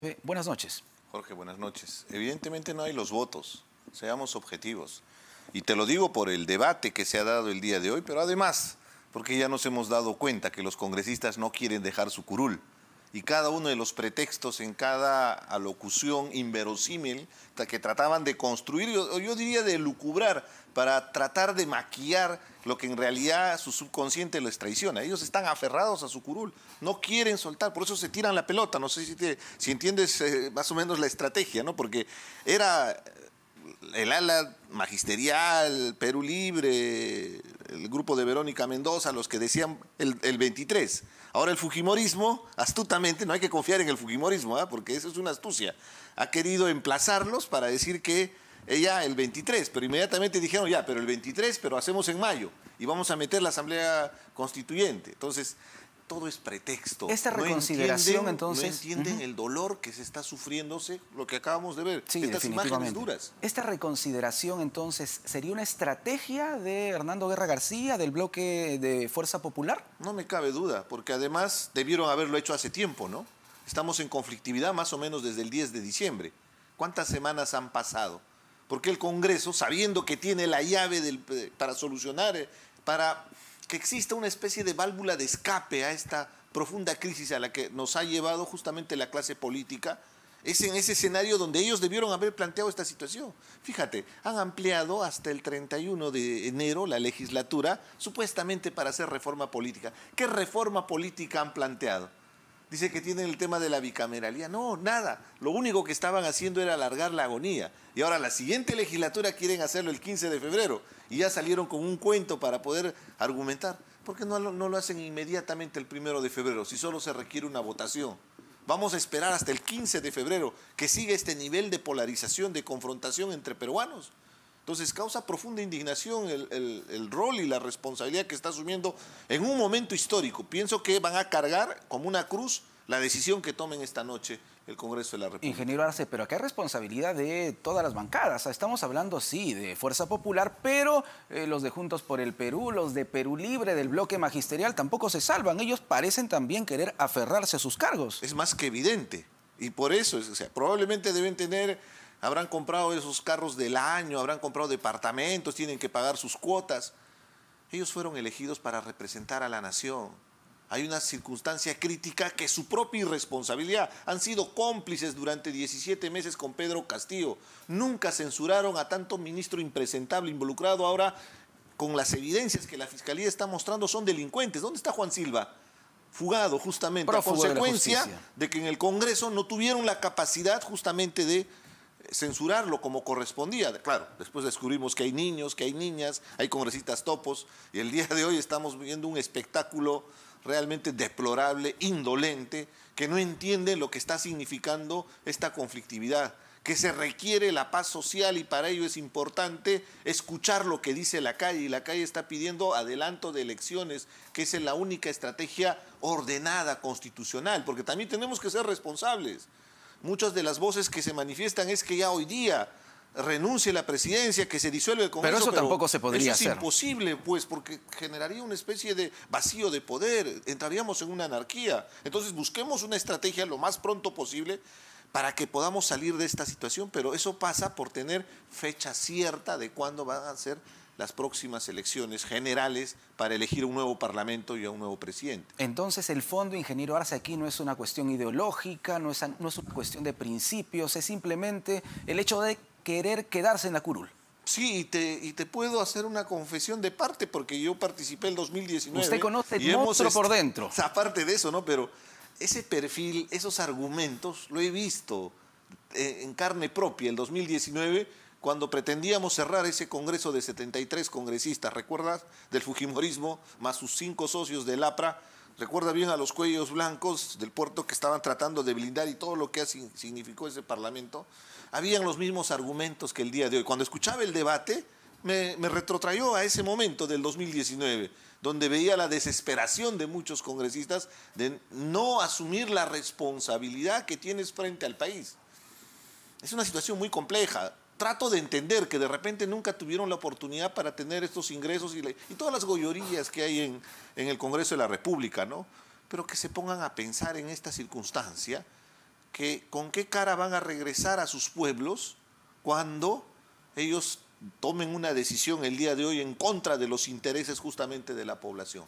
Eh, buenas noches. Jorge, buenas noches. Evidentemente no hay los votos, seamos objetivos. Y te lo digo por el debate que se ha dado el día de hoy, pero además, porque ya nos hemos dado cuenta que los congresistas no quieren dejar su curul y cada uno de los pretextos en cada alocución inverosímil que trataban de construir, yo, yo diría de lucubrar, para tratar de maquillar lo que en realidad su subconsciente les traiciona. Ellos están aferrados a su curul, no quieren soltar, por eso se tiran la pelota. No sé si, si entiendes eh, más o menos la estrategia, ¿no? Porque era el ala magisterial, Perú Libre, el grupo de Verónica Mendoza, los que decían el, 23. Ahora el Fujimorismo, astutamente, no hay que confiar en el Fujimorismo, ¿ah? porque eso es una astucia, ha querido emplazarlos para decir que ella el 23, pero inmediatamente dijeron, ya, pero el 23, pero hacemos en mayo y vamos a meter la Asamblea Constituyente. Entonces, todo es pretexto. Esta reconsideración, entonces. No entienden el dolor que se está sufriéndose, lo que acabamos de ver, estas imágenes duras. Esta reconsideración, entonces, ¿sería una estrategia de Hernando Guerra García, del bloque de Fuerza Popular? No me cabe duda, porque además debieron haberlo hecho hace tiempo, ¿no? Estamos en conflictividad más o menos desde el 10 de diciembre. ¿Cuántas semanas han pasado? Porque el Congreso, sabiendo que tiene la llave eh, para solucionar, eh, para que exista una especie de válvula de escape a esta profunda crisis a la que nos ha llevado justamente la clase política, es en ese escenario donde ellos debieron haber planteado esta situación. Fíjate, han ampliado hasta el 31 de enero la legislatura, supuestamente para hacer reforma política. ¿Qué reforma política han planteado? Dice que tienen el tema de la bicameralía. No, nada. Lo único que estaban haciendo era alargar la agonía. Y ahora la siguiente legislatura quieren hacerlo el 15 de febrero. Y ya salieron con un cuento para poder argumentar. ¿Por qué no, no lo hacen inmediatamente el 1 de febrero si solo se requiere una votación? Vamos a esperar hasta el 15 de febrero que sigue este nivel de polarización, de confrontación entre peruanos. Entonces causa profunda indignación el, el, rol y la responsabilidad que está asumiendo en un momento histórico. Pienso que van a cargar como una cruz la decisión que tomen esta noche el Congreso de la República. Ingeniero Arce, pero acá hay responsabilidad de todas las bancadas. Estamos hablando, sí, de Fuerza Popular, pero eh, los de Juntos por el Perú, los de Perú Libre, del bloque magisterial, tampoco se salvan. Ellos parecen también querer aferrarse a sus cargos. Es más que evidente. Y por eso, o sea, probablemente deben tener, habrán comprado esos carros del año, habrán comprado departamentos, tienen que pagar sus cuotas. Ellos fueron elegidos para representar a la nación hay una circunstancia crítica que su propia irresponsabilidad han sido cómplices durante 17 meses con Pedro Castillo. Nunca censuraron a tanto ministro impresentable involucrado ahora con las evidencias que la fiscalía está mostrando son delincuentes. ¿Dónde está Juan Silva? Fugado justamente a consecuencia de, que en el Congreso no tuvieron la capacidad justamente de eh, censurarlo como correspondía. Claro, después descubrimos que hay niños, que hay niñas, hay congresistas topos y el día de hoy estamos viendo un espectáculo realmente deplorable, indolente, que no entiende lo que está significando esta conflictividad, que se requiere la paz social y para ello es importante escuchar lo que dice la calle y la calle está pidiendo adelanto de elecciones, que es la única estrategia ordenada constitucional, porque también tenemos que ser responsables. Muchas de las voces que se manifiestan es que ya hoy día renuncie la presidencia, que se disuelve el Congreso. Pero eso tampoco se podría hacer. Es imposible, pues, porque generaría una especie de vacío de poder, entraríamos en una anarquía. Entonces, busquemos una estrategia lo más pronto posible para que podamos salir de esta situación, pero eso pasa por tener fecha cierta de cuándo van a ser las próximas elecciones generales para elegir un nuevo parlamento y a un nuevo presidente. Entonces el fondo, ingeniero Arce, aquí no es una cuestión ideológica, no es, no es una cuestión de principios, es simplemente el hecho de querer quedarse en la curul. Sí, y te, y te puedo hacer una confesión de parte porque yo participé el 2019. Usted conoce el monstruo por dentro. Aparte de eso, ¿no? Pero ese perfil, esos argumentos, lo he visto eh, en carne propia el 2019 cuando pretendíamos cerrar ese congreso de 73 congresistas, ¿recuerdas? Del Fujimorismo, más sus cinco socios del APRA, recuerda bien a los cuellos blancos del puerto que estaban tratando de blindar y todo lo que significó ese parlamento, habían los mismos argumentos que el día de hoy. Cuando escuchaba el debate, me, retrotrayó a ese momento del 2019, donde veía la desesperación de muchos congresistas de no asumir la responsabilidad que tienes frente al país. Es una situación muy compleja trato de entender que de repente nunca tuvieron la oportunidad para tener estos ingresos y, todas las goyorías que hay en, el Congreso de la República, ¿no? Pero que se pongan a pensar en esta circunstancia, que con qué cara van a regresar a sus pueblos cuando ellos tomen una decisión el día de hoy en contra de los intereses justamente de la población.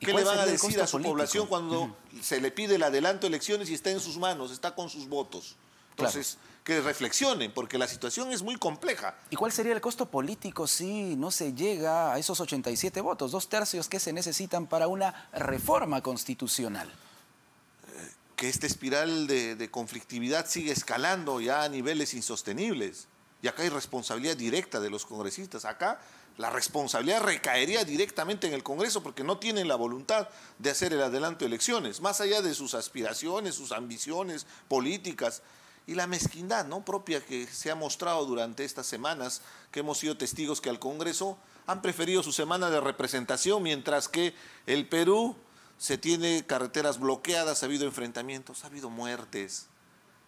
¿Qué le van a decir a su población cuando se le pide el adelanto de elecciones y está en sus manos, está con sus votos? Entonces, que reflexionen, porque la situación es muy compleja. ¿Y cuál sería el costo político si no se llega a esos 87 votos, dos tercios que se necesitan para una reforma constitucional? Eh, que esta espiral de, de conflictividad sigue escalando ya a niveles insostenibles. Y acá hay responsabilidad directa de los congresistas. Acá la responsabilidad recaería directamente en el Congreso porque no tienen la voluntad de hacer el adelanto de elecciones, más allá de sus aspiraciones, sus ambiciones políticas y la mezquindad ¿no? propia que se ha mostrado durante estas semanas, que hemos sido testigos que al Congreso han preferido su semana de representación, mientras que el Perú se tiene carreteras bloqueadas, ha habido enfrentamientos, ha habido muertes.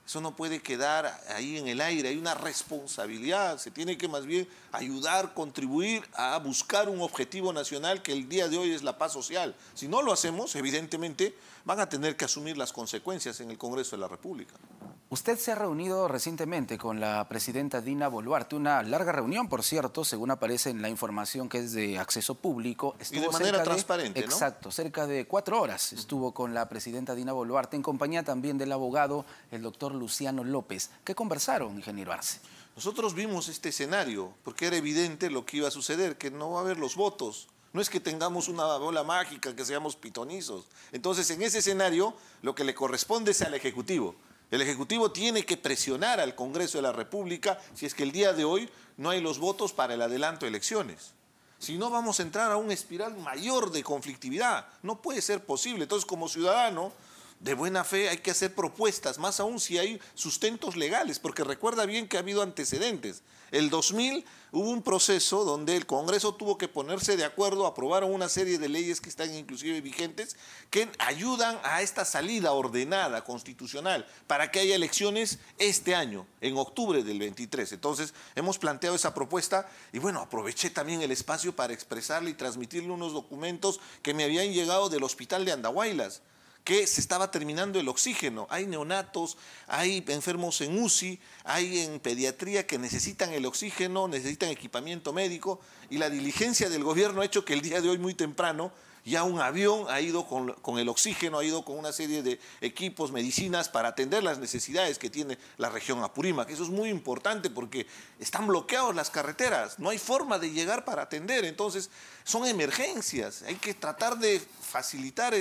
Eso no puede quedar ahí en el aire, hay una responsabilidad, se tiene que más bien ayudar, contribuir a buscar un objetivo nacional que el día de hoy es la paz social. Si no lo hacemos, evidentemente van a tener que asumir las consecuencias en el Congreso de la República. Usted se ha reunido recientemente con la presidenta Dina Boluarte, una larga reunión, por cierto, según aparece en la información que es de acceso público. y de manera transparente, Exacto, cerca de cuatro horas estuvo con la presidenta Dina Boluarte, en compañía también del abogado, el doctor Luciano López. ¿Qué conversaron, ingeniero Arce? Nosotros vimos este escenario, porque era evidente lo que iba a suceder, que no va a haber los votos. No es que tengamos una bola mágica, que seamos pitonizos. Entonces, en ese escenario, lo que le corresponde es al Ejecutivo el Ejecutivo tiene que presionar al Congreso de la República si es que el día de hoy no hay los votos para el adelanto de elecciones. Si no, vamos a entrar a un espiral mayor de conflictividad. No puede ser posible. Entonces, como ciudadano, de buena fe hay que hacer propuestas, más aún si hay sustentos legales, porque recuerda bien que ha habido antecedentes. El 2000 hubo un proceso donde el Congreso tuvo que ponerse de acuerdo, aprobaron una serie de leyes que están inclusive vigentes, que ayudan a esta salida ordenada, constitucional, para que haya elecciones este año, en octubre del 23. Entonces, hemos planteado esa propuesta y bueno, aproveché también el espacio para expresarle y transmitirle unos documentos que me habían llegado del hospital de Andahuaylas que se estaba terminando el oxígeno. Hay neonatos, hay enfermos en UCI, hay en pediatría que necesitan el oxígeno, necesitan equipamiento médico y la diligencia del gobierno ha hecho que el día de hoy muy temprano ya un avión ha ido con, el oxígeno, ha ido con una serie de equipos, medicinas para atender las necesidades que tiene la región Apurímac. Eso es muy importante porque están bloqueadas las carreteras, no hay forma de llegar para atender. Entonces, son emergencias, hay que tratar de facilitar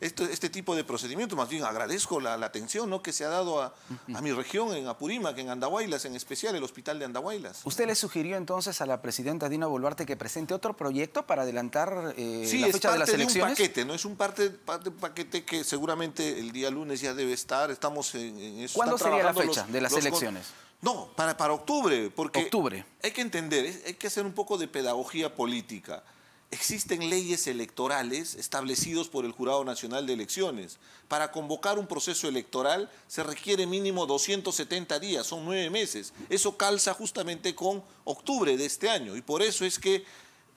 este, tipo de procedimientos. Más bien agradezco la, atención ¿no? que se ha dado a, mi región, en Apurímac, en Andahuaylas, en especial el hospital de Andahuaylas. ¿Usted le sugirió entonces a la presidenta Dina Boluarte que presente otro proyecto para adelantar eh, la fecha de es un paquete, ¿no? Es un parte, paquete que seguramente el día lunes ya debe estar. Estamos en, eso. ¿Cuándo sería la fecha de las elecciones? No, para, para octubre, porque octubre. hay que entender, hay que hacer un poco de pedagogía política. Existen leyes electorales establecidos por el Jurado Nacional de Elecciones. Para convocar un proceso electoral se requiere mínimo 270 días, son nueve meses. Eso calza justamente con octubre de este año y por eso es que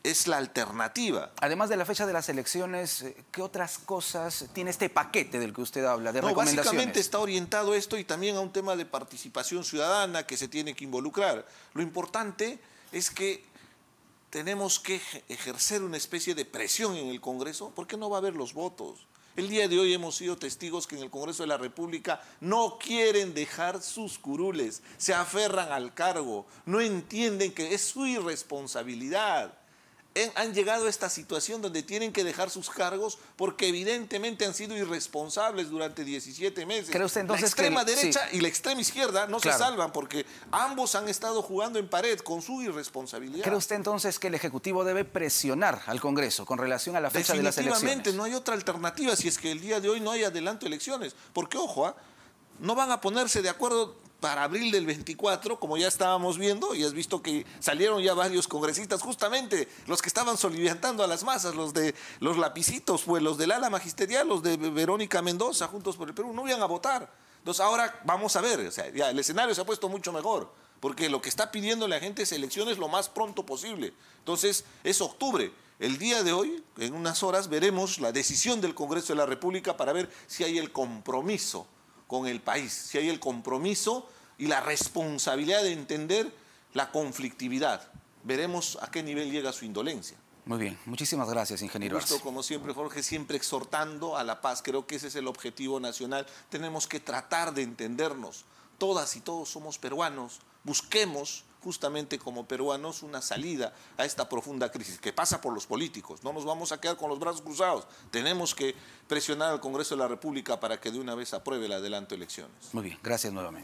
es la alternativa. Además de la fecha de las elecciones, eh, ¿qué otras cosas tiene este paquete del que usted habla? De básicamente está orientado esto y también a un tema de participación ciudadana que se tiene que involucrar. Lo importante es que tenemos que ejercer una especie de presión en el Congreso porque no va a haber los votos. El día de hoy hemos sido testigos que en el Congreso de la República no quieren dejar sus curules, se aferran al cargo, no entienden que es su irresponsabilidad han llegado a esta situación donde tienen que dejar sus cargos porque evidentemente han sido irresponsables durante 17 meses. ¿Cree usted entonces la extrema derecha y la extrema izquierda no se salvan porque ambos han estado jugando en pared con su irresponsabilidad. ¿Cree usted entonces que el Ejecutivo debe presionar al Congreso con relación a la fecha de las elecciones? Definitivamente, no hay otra alternativa si es que el día de hoy no hay adelanto de elecciones. Porque, ojo, ¿ah? no van a ponerse de acuerdo para abril del 24, como ya estábamos viendo, y has visto que salieron ya varios congresistas, justamente los que estaban soliviantando a las masas, los de los lapicitos, pues los del ala magisterial, los de Verónica Mendoza, Juntos por el Perú, no iban a votar. Entonces ahora vamos a ver, o sea, el escenario se ha puesto mucho mejor, porque lo que está pidiendo la gente es elecciones lo más pronto posible. Entonces es octubre. El día de hoy, en unas horas, veremos la decisión del Congreso de la República para ver si hay el compromiso con el país, si hay el compromiso y la responsabilidad de entender la conflictividad. Veremos a qué nivel llega su indolencia. Muy bien, muchísimas gracias, ingeniero. Justo como siempre, Jorge, siempre exhortando a la paz. Creo que ese es el objetivo nacional. Tenemos que tratar de entendernos. Todas y todos somos peruanos. Busquemos justamente como peruanos una salida a esta profunda crisis que pasa por los políticos. No nos vamos a quedar con los brazos cruzados. Tenemos que presionar al Congreso de la República para que de una vez apruebe el adelanto de elecciones. Muy bien, gracias nuevamente.